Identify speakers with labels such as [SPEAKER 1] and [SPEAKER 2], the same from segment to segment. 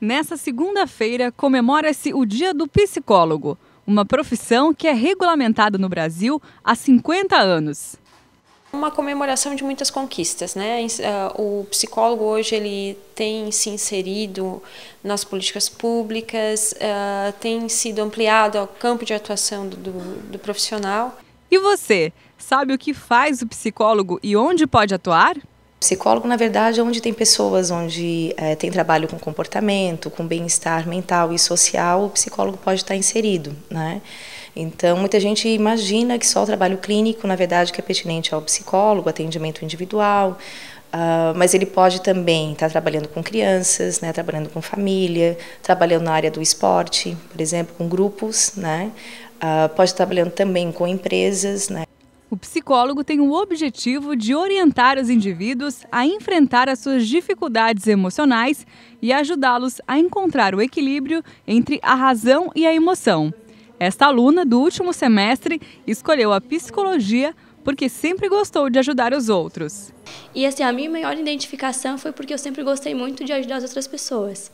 [SPEAKER 1] Nessa segunda-feira comemora-se o Dia do Psicólogo, uma profissão que é regulamentada no Brasil há 50 anos.
[SPEAKER 2] Uma comemoração de muitas conquistas, né? Eh, o psicólogo hoje ele tem se inserido nas políticas públicas, eh, tem sido ampliado ao campo de atuação do, do, do profissional.
[SPEAKER 1] E você, sabe o que faz o psicólogo e onde
[SPEAKER 3] pode atuar? Psicólogo, na verdade, é onde tem pessoas, onde é, tem trabalho com comportamento, com bem-estar mental e social, o psicólogo pode estar inserido, né? Então, muita gente imagina que só o trabalho clínico, na verdade, que é pertinente ao psicólogo, atendimento individual, Uh, mas ele pode também estar trabalhando com crianças, né, trabalhando com família, trabalhando na área do esporte, por exemplo, com grupos, né, uh, pode estar trabalhando também com empresas, né.
[SPEAKER 1] O psicólogo tem o objetivo de orientar os indivíduos a enfrentar as suas dificuldades emocionais e ajudá-los a encontrar o equilíbrio entre a razão e a emoção. Esta aluna do último semestre escolheu a psicologia porque sempre gostou de ajudar os outros.
[SPEAKER 4] E assim, a minha maior identificação foi porque eu sempre gostei muito de ajudar as outras pessoas.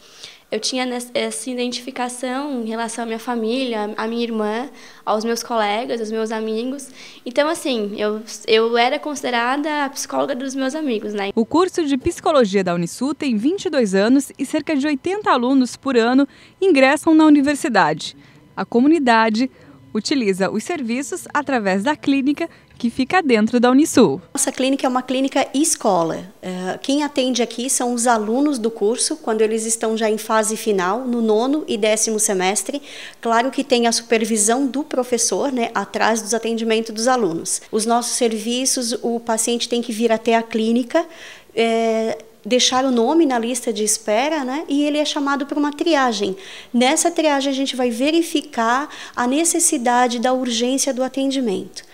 [SPEAKER 4] Eu tinha essa identificação em relação à minha família, à minha irmã, aos meus colegas, aos meus amigos. Então, assim, eu, eu era considerada a psicóloga dos meus amigos, né? O
[SPEAKER 1] curso de Psicologia da Unisul tem 22 anos e cerca de 80 alunos por ano ingressam na universidade. A comunidade utiliza os serviços através da clínica que fica dentro da Unisul. Nossa clínica é
[SPEAKER 5] uma clínica escola. É, quem atende aqui são os alunos do curso, quando eles estão já em fase final, no nono e décimo semestre. Claro que tem a supervisão do professor, né, atrás dos atendimentos dos alunos. Os nossos serviços, o paciente tem que vir até a clínica. É, deixar o nome na lista de espera, né? E ele é chamado para uma triagem. Nessa triagem a gente vai verificar a necessidade da urgência do atendimento.